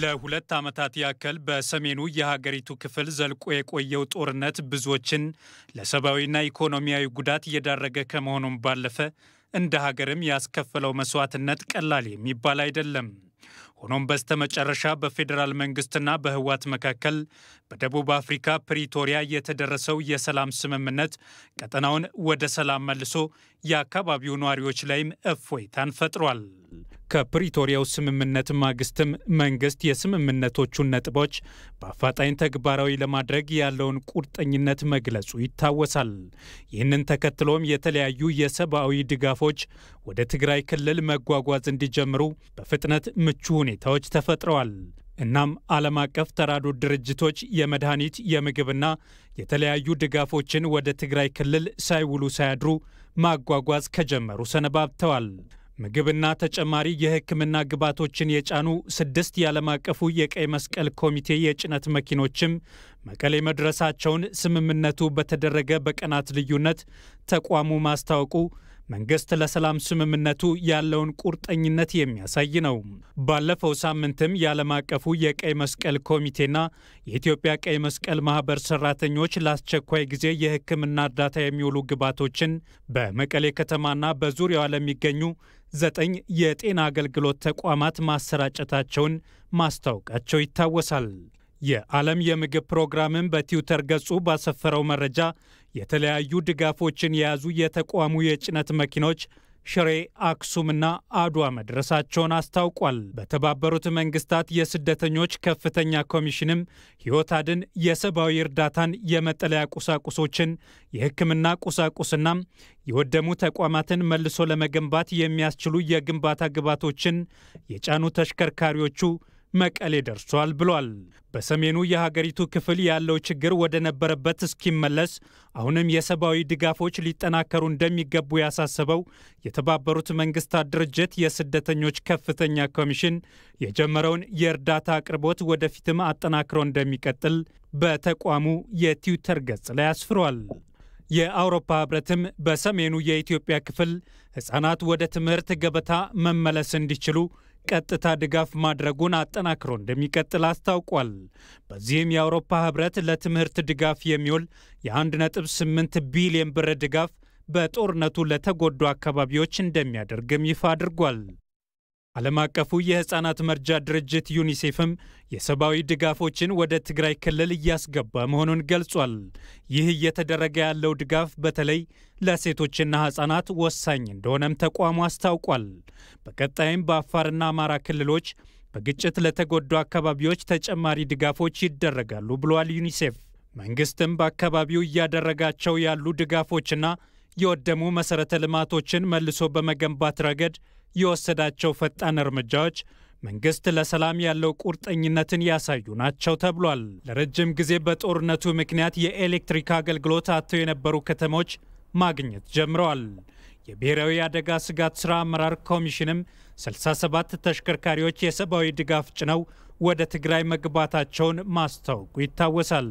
ለሁለት ዓመታት ያክል በሰሜኑ የሀገሪቱ ክፍል ዘልቆ የቆየው ጦርነት ብዙዎችን ለሰብአዊና ኢኮኖሚያዊ ጉዳት እየዳረገ ከመሆኑም ባለፈ እንደ ሀገርም ያስከፈለው መስዋዕትነት ቀላል የሚባል አይደለም። ሆኖም በስተመጨረሻ በፌዴራል መንግስትና በህዋት መካከል በደቡብ አፍሪካ ፕሪቶሪያ የተደረሰው የሰላም ስምምነት ቀጠናውን ወደ ሰላም መልሶ የአካባቢው ነዋሪዎች ላይም እፎይታን ፈጥሯል። ከፕሪቶሪያው ስምምነት ማግስትም መንግስት የስምምነቶቹን ነጥቦች በአፋጣኝ ተግባራዊ ለማድረግ ያለውን ቁርጠኝነት መግለጹ ይታወሳል። ይህንን ተከትሎም የተለያዩ የሰብአዊ ድጋፎች ወደ ትግራይ ክልል መጓጓዝ እንዲጀምሩ በፍጥነት ምቹ ሁኔታዎች ተፈጥረዋል። እናም ዓለም አቀፍ ተራድኦ ድርጅቶች የመድኃኒት የምግብና የተለያዩ ድጋፎችን ወደ ትግራይ ክልል ሳይውሉ ሳያድሩ ማጓጓዝ ከጀመሩ ሰነባብተዋል። ምግብና ተጨማሪ የሕክምና ግብዓቶችን የጫኑ ስድስት የዓለም አቀፉ የቀይ መስቀል ኮሚቴ የጭነት መኪኖችም መቀሌ መድረሳቸውን ስምምነቱ በተደረገ በቀናት ልዩነት ተቋሙ ማስታወቁ መንግስት ለሰላም ስምምነቱ ያለውን ቁርጠኝነት የሚያሳይ ነው። ባለፈው ሳምንትም የዓለም አቀፉ የቀይ መስቀል ኮሚቴና የኢትዮጵያ ቀይ መስቀል ማህበር ሰራተኞች ለአስቸኳይ ጊዜ የሕክምና እርዳታ የሚውሉ ግብዓቶችን በመቀሌ ከተማና በዙሪያዋ ለሚገኙ ዘጠኝ የጤና አገልግሎት ተቋማት ማሰራጨታቸውን ማስታወቃቸው ይታወሳል። የዓለም የምግብ ፕሮግራምን በትዊተር ገጹ ባሰፈረው መረጃ የተለያዩ ድጋፎችን የያዙ የተቋሙ የጭነት መኪኖች ሽሬ፣ አክሱምና አድዋ መድረሳቸውን አስታውቋል። በተባበሩት መንግስታት የስደተኞች ከፍተኛ ኮሚሽንም ሕይወት አድን የሰብአዊ እርዳታን፣ የመጠለያ ቁሳቁሶችን፣ የሕክምና ቁሳቁስና የወደሙ ተቋማትን መልሶ ለመገንባት የሚያስችሉ የግንባታ ግባቶችን የጫኑ ተሽከርካሪዎቹ መቀሌ ደርሷል ብሏል። በሰሜኑ የሀገሪቱ ክፍል ያለው ችግር ወደ ነበረበት እስኪመለስ አሁንም የሰብአዊ ድጋፎች ሊጠናከሩ እንደሚገቡ ያሳሰበው የተባበሩት መንግስታት ድርጅት የስደተኞች ከፍተኛ ኮሚሽን የጀመረውን የእርዳታ አቅርቦት ወደፊትም አጠናክሮ እንደሚቀጥል በተቋሙ የትዊተር ገጽ ላይ አስፍሯል። የአውሮፓ ህብረትም በሰሜኑ የኢትዮጵያ ክፍል ሕፃናት ወደ ትምህርት ገበታ መመለስ እንዲችሉ ቀጥታ ድጋፍ ማድረጉን አጠናክሮ እንደሚቀጥል አስታውቋል። በዚህም የአውሮፓ ህብረት ለትምህርት ድጋፍ የሚውል የ1.8 ቢሊዮን ብር ድጋፍ በጦርነቱ ለተጎዱ አካባቢዎች እንደሚያደርግም ይፋ አድርጓል። ዓለም አቀፉ የሕፃናት መርጃ ድርጅት ዩኒሴፍም የሰብአዊ ድጋፎችን ወደ ትግራይ ክልል እያስገባ መሆኑን ገልጿል። ይህ እየተደረገ ያለው ድጋፍ በተለይ ለሴቶችና ሕፃናት ወሳኝ እንደሆነም ተቋሙ አስታውቋል። በቀጣይም በአፋርና አማራ ክልሎች በግጭት ለተጎዱ አካባቢዎች ተጨማሪ ድጋፎች ይደረጋሉ ብሏል ዩኒሴፍ። መንግስትም በአካባቢው እያደረጋቸው ያሉ ድጋፎችና የወደሙ መሠረተ ልማቶችን መልሶ በመገንባት ረገድ የወሰዳቸው ፈጣን እርምጃዎች መንግስት ለሰላም ያለው ቁርጠኝነትን ያሳዩ ናቸው ተብሏል። ለረጅም ጊዜ በጦርነቱ ምክንያት የኤሌክትሪክ አገልግሎት አጥተው የነበሩ ከተሞች ማግኘት ጀምረዋል። የብሔራዊ አደጋ ስጋት ሥራ አመራር ኮሚሽንም 67 ተሽከርካሪዎች የሰብአዊ ድጋፍ ጭነው ወደ ትግራይ መግባታቸውን ማስታወቁ ይታወሳል።